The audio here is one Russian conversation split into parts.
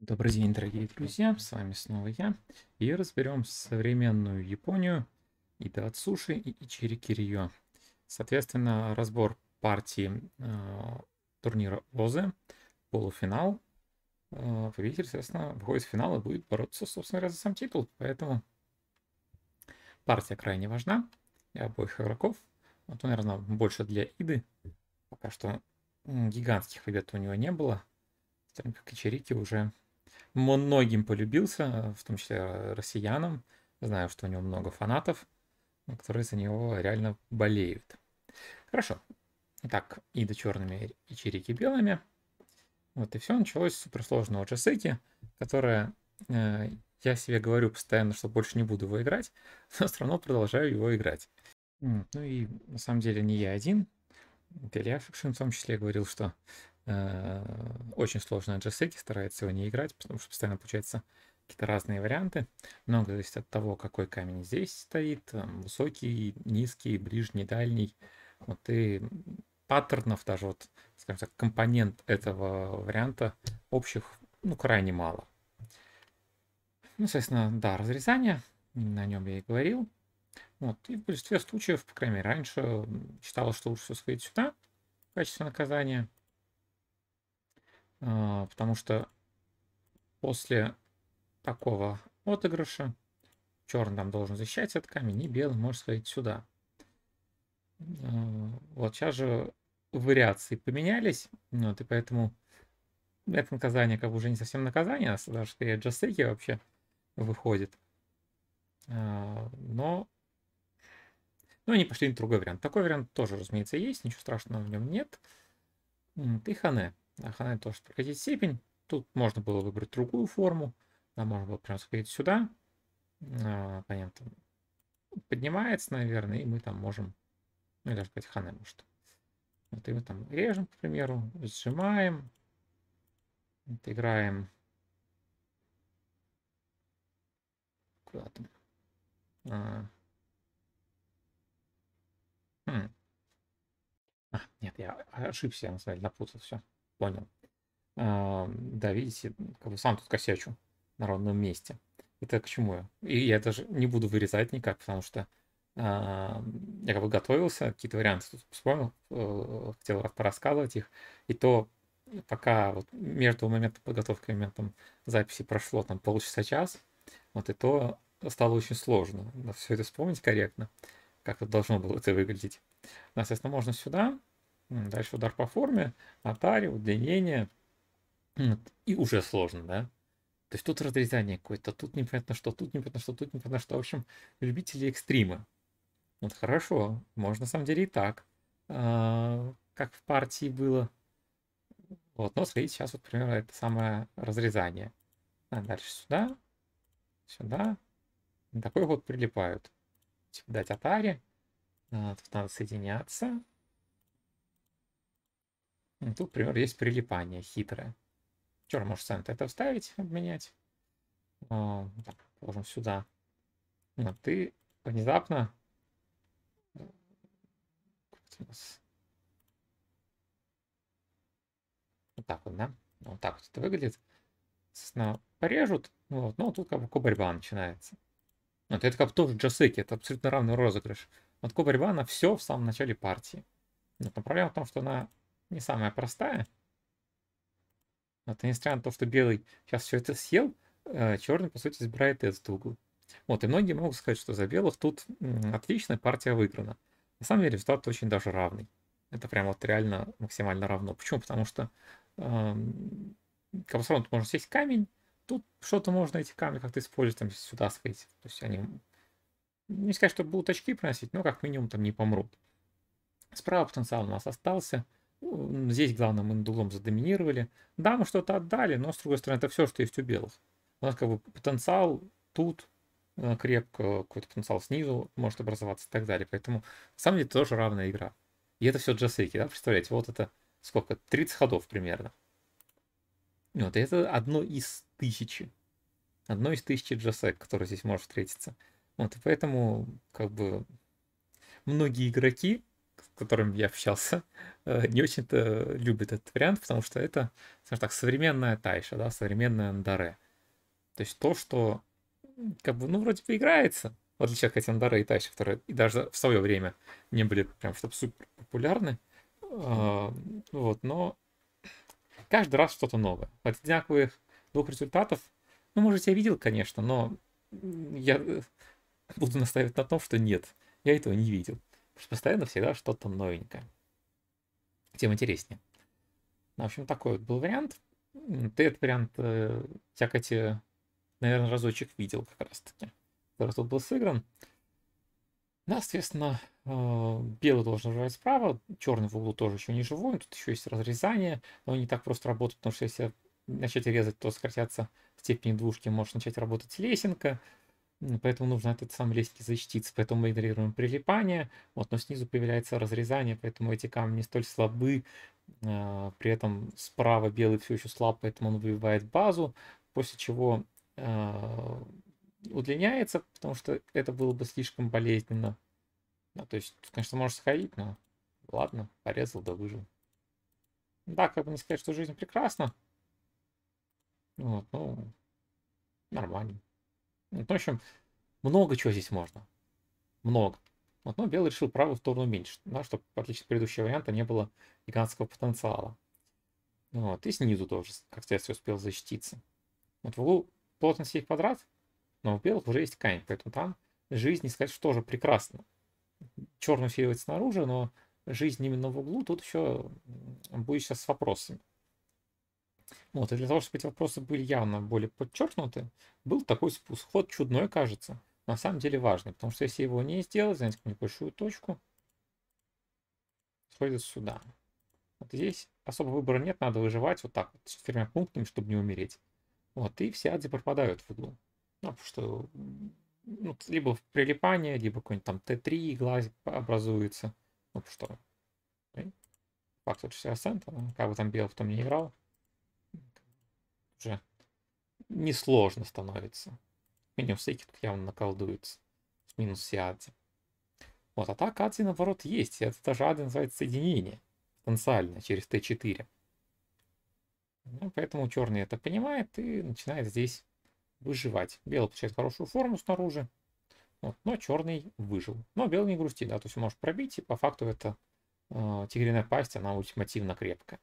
Добрый день, дорогие друзья, с вами снова я, и разберем современную Японию, и до Ацуши, и Ичирикирьё. Соответственно, разбор партии э, турнира Озе, полуфинал. Э, победитель, соответственно, выходит в финал и будет бороться, собственно говоря, за сам титул, поэтому партия крайне важна для обоих игроков. А то, наверное, больше для Иды, пока что гигантских побед у него не было, как и уже многим полюбился, в том числе россиянам. Знаю, что у него много фанатов, которые за него реально болеют. Хорошо. Так, Ида черными и Чирики белыми. Вот и все началось с суперсложного джесеки, которое э, я себе говорю постоянно, что больше не буду его играть, но все равно продолжаю его играть. Ну и на самом деле не я один. Илья Шукшин в том числе говорил, что Э, очень сложно джесеки, старается его не играть, потому что постоянно получается какие-то разные варианты. Много зависит от того, какой камень здесь стоит, высокий, низкий, ближний, дальний. Вот и паттернов, даже вот, скажем так, компонент этого варианта общих, ну, крайне мало. Ну, соответственно, да, разрезание, на нем я и говорил. Вот, и в большинстве случаев, по крайней мере, раньше считалось, что лучше все сходить сюда в качестве наказания. А, потому что после такого отыгрыша черный там должен защищать этот камень, и белый может сходить сюда. А, вот сейчас же вариации поменялись, вот, и поэтому это наказание как бы уже не совсем наказание, а даже скорее джастеки вообще выходит. А, но, но они пошли на другой вариант. Такой вариант тоже, разумеется, есть, ничего страшного в нем нет. Ты хане. Хана тоже прокатить степень. Тут можно было выбрать другую форму. Там можно было прям сходить сюда. А, понятно. поднимается, наверное, и мы там можем... Ну, даже сказать, хана может. Вот и мы там режем, к примеру, сжимаем. Вот, играем... Куда там? А... Хм. А, нет, я ошибся, я на самом деле напутал все. Понял. А, да, видите, как бы сам тут косячу на ровном месте. Это к чему я? И я даже не буду вырезать никак, потому что а, я как бы готовился, какие-то варианты тут вспомнил, э, хотел порассказывать их. И то, пока вот между моментом подготовки и моментом записи прошло там полчаса-час, вот и то стало очень сложно все это вспомнить корректно, как это должно было это выглядеть. Да, ну, соответственно, можно сюда Дальше удар по форме, атари, удлинение. И уже сложно, да? То есть тут разрезание какое-то, тут непонятно что, тут непонятно что, тут непонятно что. В общем, любители экстрима. Вот хорошо, можно на самом деле и так. А, как в партии было. Вот, но смотрите, сейчас вот, например, это самое разрезание. А дальше сюда, сюда. Такой вот прилипают. Типа дать атари. А, тут надо соединяться. Тут, например, есть прилипание хитрое. Черт, может центр это вставить, обменять. А, так, положим сюда. Но ну, ты внезапно... Э, вот так вот, да? Вот так вот это выглядит. Соответственно, порежут, вот, но ну, тут как бы борьба начинается. Вот, ну, это как тоже джасыки, это абсолютно равный розыгрыш. Вот борьба, она все в самом начале партии. Но проблема в том, что она не самая простая. Это не странно то, что белый сейчас все это съел, э, черный, по сути, избирает этот угол. Вот, и многие могут сказать, что за белых тут отличная партия выиграна. На самом деле результат очень даже равный. Это прям вот реально максимально равно. Почему? Потому что э, эм, Капустрон можно сесть камень, тут что-то можно эти камни как-то использовать, там сюда сходить. То есть они, не сказать, что будут очки приносить, но как минимум там не помрут. Справа потенциал у нас остался. Ну, здесь главным индулом задоминировали. Да, мы что-то отдали, но, с другой стороны, это все, что есть у белых. У нас как бы потенциал тут э, крепко, какой-то потенциал снизу может образоваться и так далее. Поэтому, на самом деле, это тоже равная игра. И это все джасейки, да, представляете, вот это сколько, 30 ходов примерно. Вот, и это одно из тысячи. Одно из тысячи джасек, которые здесь может встретиться. Вот, и поэтому, как бы, многие игроки которым я общался, э, не очень-то любит этот вариант, потому что это, скажем так, современная тайша, да, современная андаре. То есть то, что как бы, ну, вроде бы играется, в отличие от Катиндара и Тайши, которые и даже в свое время не были прям чтобы супер популярны. А, вот, но каждый раз что-то новое. От одинаковых двух результатов, ну, может, я видел, конечно, но я э, буду настаивать на том, что нет, я этого не видел постоянно всегда что-то новенькое. Тем интереснее. Ну, в общем, такой вот был вариант. Ты этот вариант э, Якоти, наверное, разочек видел как раз-таки. Раз тут был сыгран. Да, ну, соответственно, э, белый должен жевать справа, черный в углу тоже еще не живой, тут еще есть разрезание, но не так просто работает, потому что если начать резать, то сократятся степени двушки, может начать работать лесенка, Поэтому нужно от этой самой лесенки защититься. Поэтому мы игнорируем прилипание. Вот, но снизу появляется разрезание, поэтому эти камни не столь слабы. А, при этом справа белый все еще слаб, поэтому он выбивает базу. После чего а, удлиняется, потому что это было бы слишком болезненно. Да, то есть, конечно, можешь сходить, но ладно, порезал да выжил. Да, как бы не сказать, что жизнь прекрасна. Вот, ну, нормально. Ну, в общем, много чего здесь можно. Много. Вот, но белый решил правую сторону уменьшить, да, чтобы, в отличие от предыдущего варианта, не было гигантского потенциала. Вот, и снизу тоже, как следствие, успел защититься. Вот в углу плотность есть квадрат, но у белых уже есть камень, поэтому там жизнь, не сказать, что тоже прекрасно. Черный феевать снаружи, но жизнь именно в углу, тут еще будет сейчас с вопросами. Вот, и для того, чтобы эти вопросы были явно более подчеркнуты, был такой спуск. Ход чудной кажется, на самом деле важный, потому что если его не сделать, занять какую-нибудь большую точку, сходит сюда. Вот здесь особо выбора нет, надо выживать вот так вот, с четырьмя пунктами, чтобы не умереть. Вот, и все адзи пропадают в углу. Ну, потому что ну, либо прилипание, либо какой-нибудь там Т3 глазик образуется. Ну, что, фактор 60 центов, ну, как бы там Белов в том не играл, уже несложно становится. Минус Эки тут явно с Минус сиадзе. Вот, а так Адзи, наоборот, есть. Это даже Адзи называется соединение. Потенциально, через Т4. Ну, поэтому черный это понимает и начинает здесь выживать. Белый получает хорошую форму снаружи. Вот, но черный выжил. Но белый не грустит, да, то есть он может пробить, и по факту это э, тигриная пасть, она ультимативно крепкая.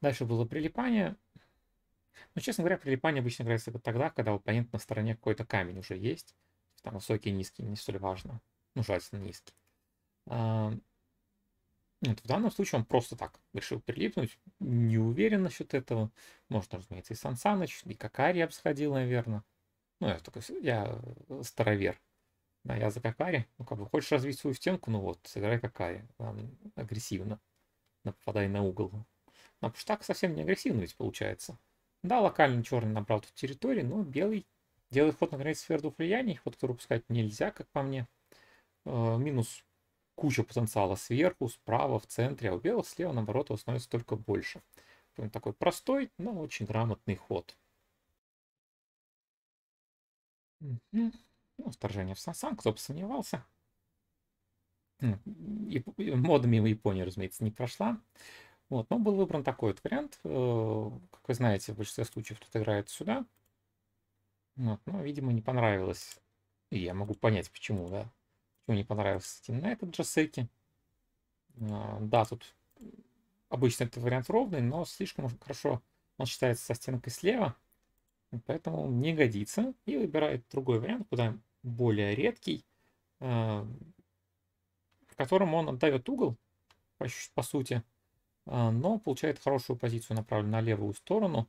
Дальше было прилипание. Но, ну, честно говоря, прилипание обычно играется тогда, когда у оппонента на стороне какой-то камень уже есть. Там высокий, низкий, не столь важно. Ну, желательно низкий. вот в данном случае он просто так решил прилипнуть. Не уверен насчет этого. Можно, разумеется, и Сан и Какари я наверное. Ну, я только я э, старовер. Да, я за Какари. Ну, как бы, хочешь развить свою стенку, ну вот, сыграй Какари. Там, агрессивно. Нападай на угол. Ну, а так совсем не агрессивно ведь получается. Да, локально черный набрал тут территории, но белый делает ход на границе сфер влияния. Их вот выпускать нельзя, как по мне. Э, минус куча потенциала сверху, справа, в центре, а у белых слева, наоборот, его становится только больше. Поэтому такой простой, но очень грамотный ход. Ну, вторжение в Сансан, кто бы сомневался. И, модами в Японии, разумеется, не прошла. Вот, но был выбран такой вот вариант. Э, как вы знаете, в большинстве случаев тут играет сюда. Вот, но, видимо, не понравилось. И я могу понять, почему, да. Почему не понравился именно этот джасеки. А, да, тут обычно этот вариант ровный, но слишком хорошо он считается со стенкой слева. Поэтому не годится. И выбирает другой вариант, куда более редкий, э, в котором он отдает угол, по сути, а, но получает хорошую позицию, направленную на левую сторону.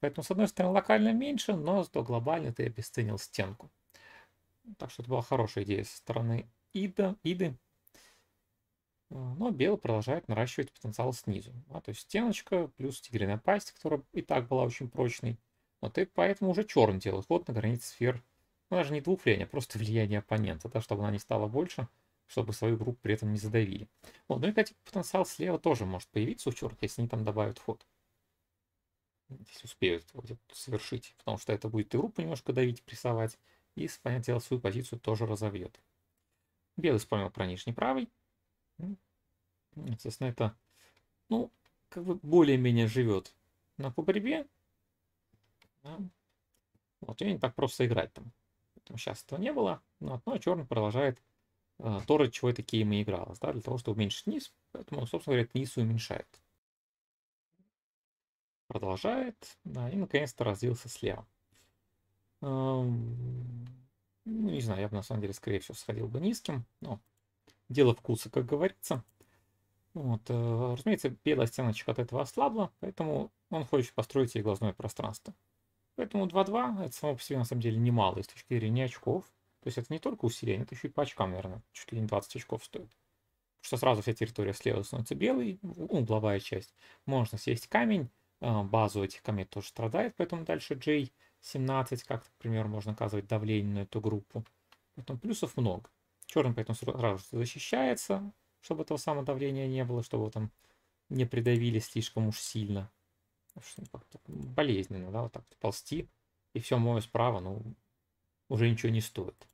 Поэтому, с одной стороны, локально меньше, но зато глобально ты обесценил стенку. Так что это была хорошая идея со стороны Ида, Иды. А, но белый продолжает наращивать потенциал снизу. А, то есть стеночка плюс тигриная пасть, которая и так была очень прочной. Вот и поэтому уже черный делает ход на границе сфер. Ну, даже не двух влияний, а просто влияние оппонента, да, чтобы она не стала больше чтобы свою группу при этом не задавили. Вот, ну и, кстати, потенциал слева тоже может появиться у черта, если они там добавят ход. Здесь успеют вот, совершить, потому что это будет и группу немножко давить, прессовать, и, понятное дело, свою позицию тоже разовьет. Белый вспомнил про нижний правый. Ну, Соответственно, это, ну, как бы более-менее живет на побребе. Да. Вот, и не так просто играть там. Поэтому сейчас этого не было. Ну, а черный продолжает а, тоже чего эта кейма игралась, да, для того, чтобы уменьшить низ. Поэтому, собственно говоря, низ уменьшает. Продолжает. Да, и, наконец-то, развился слева. Ну, не знаю, я бы, на самом деле, скорее всего, сходил бы низким. Но дело вкуса, как говорится. Вот, э, разумеется, белая стеночка от этого ослабла, поэтому он хочет построить ей глазное пространство. Поэтому 2-2 это само по себе на самом деле немало с точки зрения очков. То есть это не только усиление, это еще и по очкам, наверное, чуть ли не 20 очков стоит. Что сразу вся территория слева становится белой, угловая часть. Можно съесть камень, а, базу этих камней тоже страдает, поэтому дальше J17, как, то например, можно оказывать давление на эту группу. Поэтому плюсов много. Черный поэтому сразу защищается, чтобы этого самого давления не было, чтобы его там не придавили слишком уж сильно. Ну, болезненно, да, вот так вот ползти, и все мое справа, ну, уже ничего не стоит.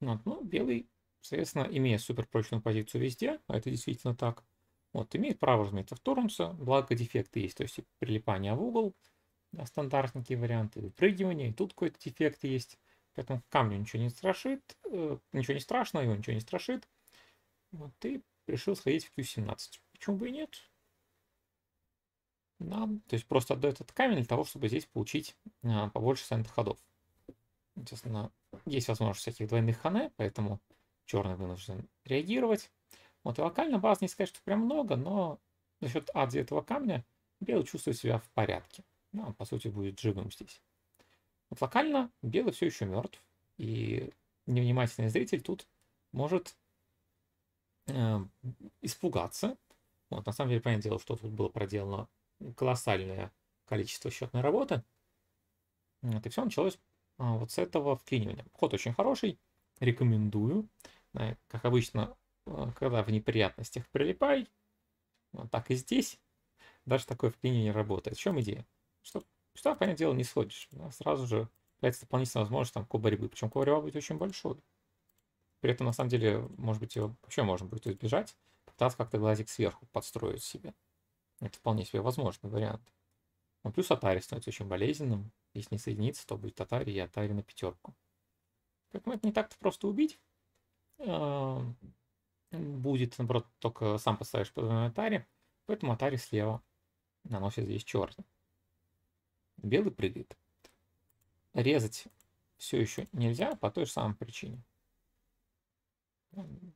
Вот, ну, белый, соответственно, имея суперпрочную позицию везде, а это действительно так, вот, имеет право, разумеется, в Торнса, благо дефекты есть, то есть прилипание в угол, да, стандартненькие варианты, выпрыгивание, и тут какой-то дефект есть, поэтому камню ничего не страшит, э, ничего не страшно, его ничего не страшит, вот, и решил сходить в Q17. Почему бы и нет? Да, то есть просто отдает этот камень для того, чтобы здесь получить а, побольше сент ходов. Естественно, есть возможность всяких двойных хане, поэтому черный вынужден реагировать. Вот и локально баз не сказать, что прям много, но за счет адзи этого камня белый чувствует себя в порядке. Ну, он, а по сути, будет живым здесь. Вот локально белый все еще мертв, и невнимательный зритель тут может э, испугаться. Вот, на самом деле, понятное дело, что тут было проделано колоссальное количество счетной работы. Вот, и все началось а, вот с этого вклинивания. Ход очень хороший, рекомендую. Как обычно, а, когда в неприятностях прилипай, а, так и здесь даже такое вклинивание работает. В чем идея? Что, что понятное дело, не сходишь. Сразу же появится дополнительная возможность там ко борьбы. Причем ко борьба будет очень большой. При этом, на самом деле, может быть, его вообще можно будет избежать, пытаться как-то глазик сверху подстроить себе. Это вполне себе возможный вариант. Но ну, плюс атари становится очень болезненным. Если не соединиться, то будет Атари и Атари на пятерку. Поэтому это не так-то просто убить. Будет, наоборот, только сам поставишь под Атари. Поэтому Атари слева наносит здесь черный. Белый прыгает. Резать все еще нельзя по той же самой причине.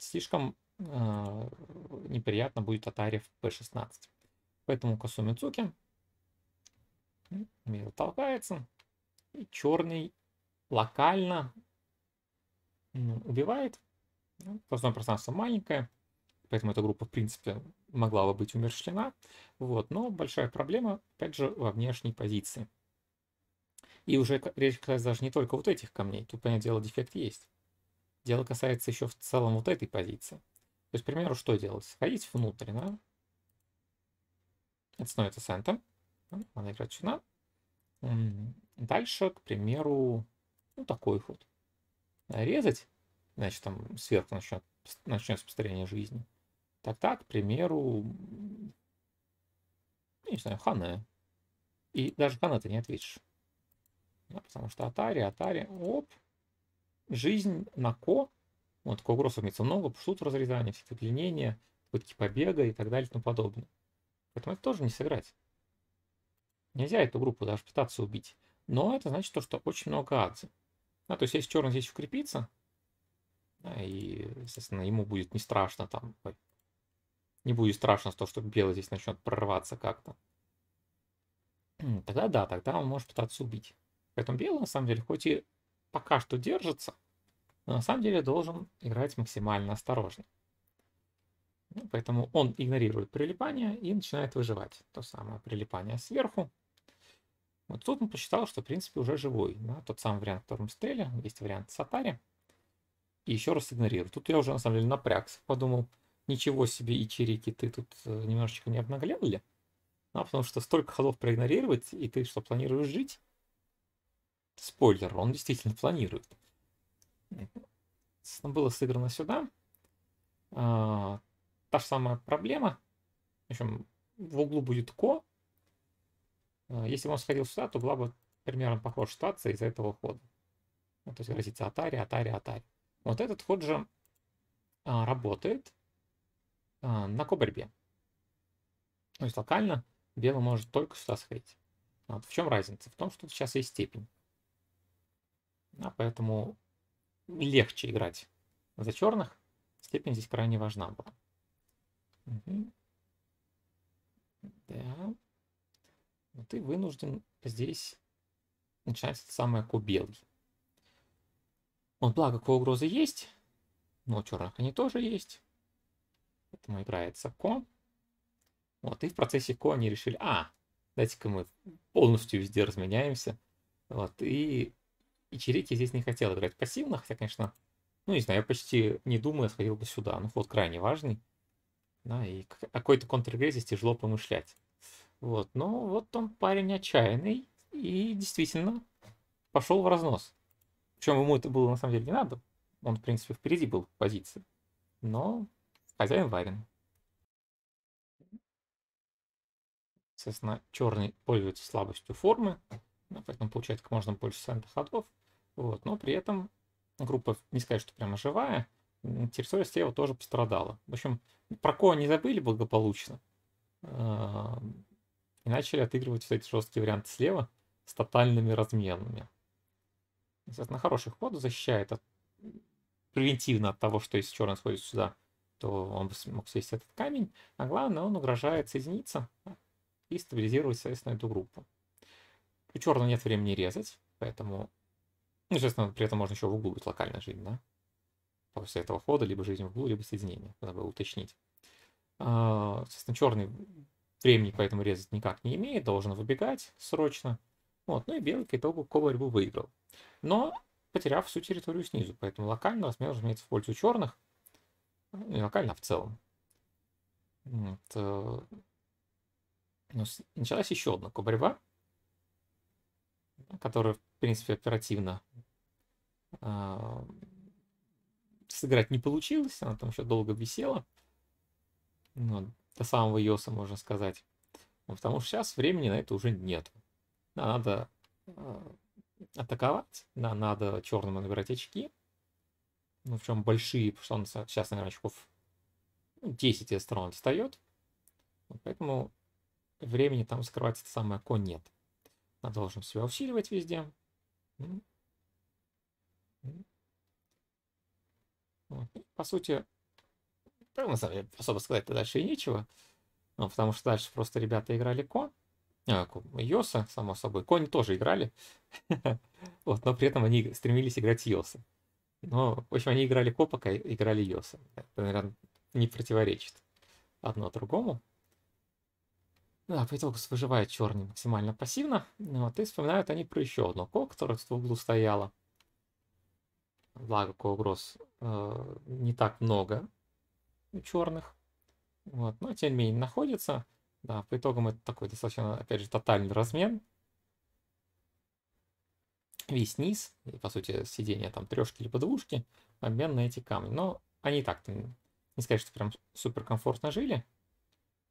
Слишком э, неприятно будет Атари в P16. Поэтому Касумицуки толкается, черный локально ну, убивает. Простое ну, пространство маленькое, поэтому эта группа, в принципе, могла бы быть умершлена. Вот, но большая проблема, опять же, во внешней позиции. И уже речь касается даже не только вот этих камней. Тут, понятное дело, дефект есть. Дело касается еще в целом вот этой позиции. То есть, к примеру, что делать? Сходить внутрь, да? От становится центр. Ну, она играет сюда. Дальше, к примеру, ну, такой вот. Резать, значит, там сверху начнет, начнется повторение жизни. Тогда, к примеру, не знаю, хане. И даже хане ты не ответишь. Да, потому что Атари, Атари, оп. Жизнь на ко. Вот такой угроз имеется много, шут разрезания, всякие удлинения, попытки побега и так далее и тому подобное. Поэтому это тоже не сыграть. Нельзя эту группу даже пытаться убить. Но это значит то, что очень много адзы. Да, ну, то есть если черный здесь укрепится, да, и, естественно, ему будет не страшно там, ой, не будет страшно то, что белый здесь начнет прорваться как-то, тогда да, тогда он может пытаться убить. Поэтому белый, на самом деле, хоть и пока что держится, но на самом деле должен играть максимально осторожно. Ну, поэтому он игнорирует прилипание и начинает выживать. То самое прилипание сверху. Вот тут он посчитал, что в принципе уже живой. Да? Тот самый вариант, в котором стреля, есть вариант сатари. И еще раз игнорирую. Тут я уже на самом деле напрягся. Подумал, ничего себе, и черики, ты тут э, немножечко не обнаглел ли? Да, потому что столько ходов проигнорировать, и ты что, планируешь жить? Спойлер, он действительно планирует. Было сыграно сюда. А, та же самая проблема. В общем, в углу будет ко, Э, если бы он сходил сюда, то была бы примерно похожая ситуация из-за этого хода. Ну, то есть грозится Атари, Атари, Атари. Вот этот ход же а, работает а, на кобальбе. То есть локально белый может только сюда сходить. Вот. В чем разница? В том, что сейчас есть степень. А поэтому легче играть за черных. Степень здесь крайне важна была. Угу. Да. Ну, ты вынужден здесь начать самое кубелги. Вот благо, какой угрозы есть, но чурак они тоже есть. Поэтому играется ко. Вот, и в процессе ко они решили, а, дайте-ка мы полностью везде разменяемся. Вот, и, и Чирики здесь не хотел играть пассивно, хотя, конечно, ну, не знаю, я почти не думаю, сходил бы сюда. Ну, вот крайне важный. Да, и какой-то контригре здесь тяжело помышлять. Вот, но вот он парень отчаянный и действительно пошел в разнос. Причем ему это было на самом деле не надо. Он, в принципе, впереди был в позиции. Но хозяин варен. Соответственно, черный пользуется слабостью формы, ну, поэтому получает как можно больше центр ходов. Вот. Но при этом группа, не сказать, что прямо живая, территория слева тоже пострадала. В общем, про кого не забыли благополучно, а, и начали отыгрывать вот эти жесткие варианты слева с тотальными разменами. Соответственно, хороший ход защищает от, превентивно от того, что если черный сходит сюда, то он мог съесть этот камень, а главное, он угрожает соединиться и стабилизировать, соответственно, эту группу. У черного нет времени резать, поэтому, ну, естественно, при этом можно еще в углу быть локально жить, да? После этого хода либо жизнь в углу, либо соединение, надо было уточнить. А, соответственно, черный времени поэтому резать никак не имеет, должен выбегать срочно. Вот, ну и белый к итогу борьбу выиграл. Но потеряв всю территорию снизу, поэтому локально размер, разумеется, в пользу черных. Не ну, локально, а в целом. Вот. Э, Но началась еще одна борьба, которая, в принципе, оперативно а, сыграть не получилось, она там еще долго висела ну, до самого iOS, можно сказать. Ну, потому что сейчас времени на это уже нет. Надо э, атаковать, да, надо черному набирать очки. Ну, в чем большие, потому что он сейчас, наверное, очков 10 ну, из сторон отстает. Поэтому времени там скрывать это самое ко нет. Надо должен себя усиливать везде. Вот. по сути, ну, на самом деле, особо сказать-то дальше и нечего. Ну, потому что дальше просто ребята играли а, ко, Йоса, само собой. Кони тоже играли. вот, но при этом они стремились играть Йоса. Но, в общем, они играли Ко, пока играли Йоса. Это, наверное, не противоречит одно другому. Да, ну, по итогу выживает черный максимально пассивно. Ну, вот, и вспоминают они про еще одно Ко, которое в углу стояло. Благо, Ко угроз э, не так много у черных. Вот. Но тем не менее находится. Да, по итогам это такой достаточно, опять же, тотальный размен. Весь низ, и, по сути, сидение там трешки либо двушки, обмен на эти камни. Но они так, не сказать, что прям суперкомфортно жили.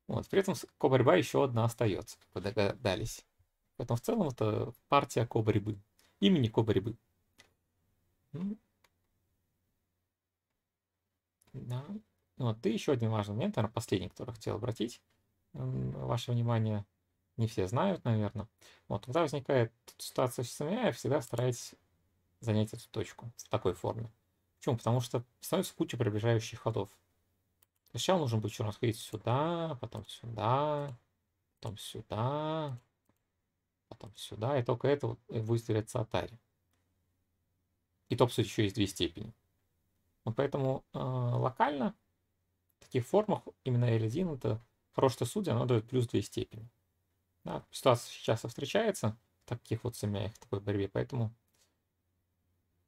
Вот. При этом кобарьба еще одна остается, как вы догадались. Поэтому в целом это партия кобарьбы. Имени кобарьбы. Ну. Да. Вот, и еще один важный момент, наверное, последний, который хотел обратить ваше внимание. Не все знают, наверное. Вот, когда возникает ситуация с я всегда стараюсь занять эту точку в такой форме. Почему? Потому что становится куча приближающих ходов. Сначала нужно будет черно сходить сюда, потом сюда, потом сюда, потом сюда, и только это вот будет Atari. И то, по еще есть две степени. Вот поэтому э, локально таких формах именно L1 это хорошее судя, оно дает плюс 2 степени. Да, ситуация сейчас встречается в таких вот семьях, в такой борьбе, поэтому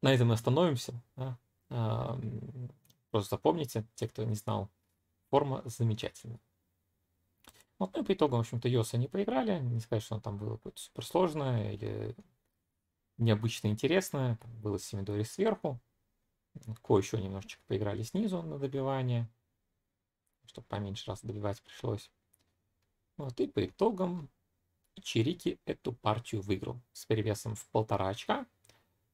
на этом мы остановимся. Да. А, просто запомните, те, кто не знал, форма замечательная. Вот, ну и по итогам, в общем-то, Йоса не поиграли, Не сказать, что она там было какое-то суперсложное или необычно интересное. Там было 7 сверху. Ко еще немножечко поиграли снизу на добивание чтобы поменьше раз добивать пришлось. Вот и по итогам Чирики эту партию выиграл с перевесом в полтора очка.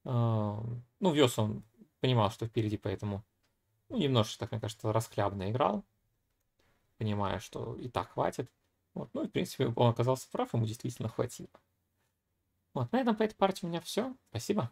А, ну, вес он понимал, что впереди, поэтому ну, немножко, так мне кажется, расхлябно играл, понимая, что и так хватит. Вот. Ну и, в принципе, он оказался прав, ему действительно хватило. Вот, на этом по этой партии у меня все. Спасибо.